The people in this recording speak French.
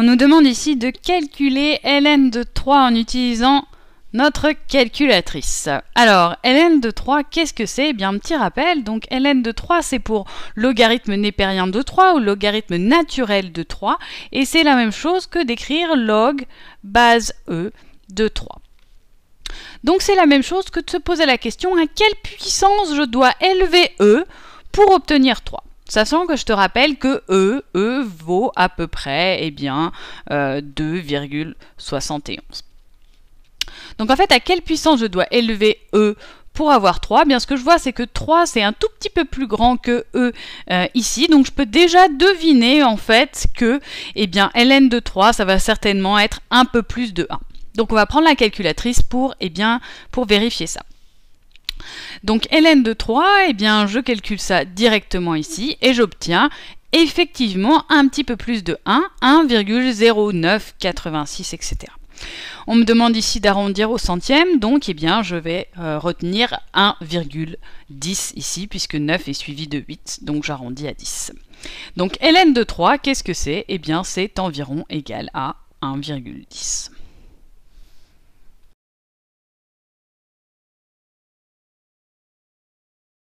On nous demande ici de calculer ln de 3 en utilisant notre calculatrice. Alors, ln de 3, qu'est-ce que c'est Eh bien, un petit rappel. Donc, ln de 3, c'est pour logarithme népérien de 3 ou logarithme naturel de 3. Et c'est la même chose que d'écrire log base E de 3. Donc, c'est la même chose que de se poser la question à quelle puissance je dois élever E pour obtenir 3. Sachant que je te rappelle que E, E vaut à peu près eh bien, 2,71. Euh, Donc en fait, à quelle puissance je dois élever E pour avoir 3 bien, Ce que je vois, c'est que 3, c'est un tout petit peu plus grand que E euh, ici. Donc je peux déjà deviner en fait que eh bien, ln de 3, ça va certainement être un peu plus de 1. Donc on va prendre la calculatrice pour, eh bien, pour vérifier ça. Donc ln de 3, eh bien, je calcule ça directement ici et j'obtiens effectivement un petit peu plus de 1, 1,0986, etc. On me demande ici d'arrondir au centième, donc eh bien, je vais euh, retenir 1,10 ici, puisque 9 est suivi de 8, donc j'arrondis à 10. Donc ln de 3, qu'est-ce que c'est Eh bien, c'est environ égal à 1,10.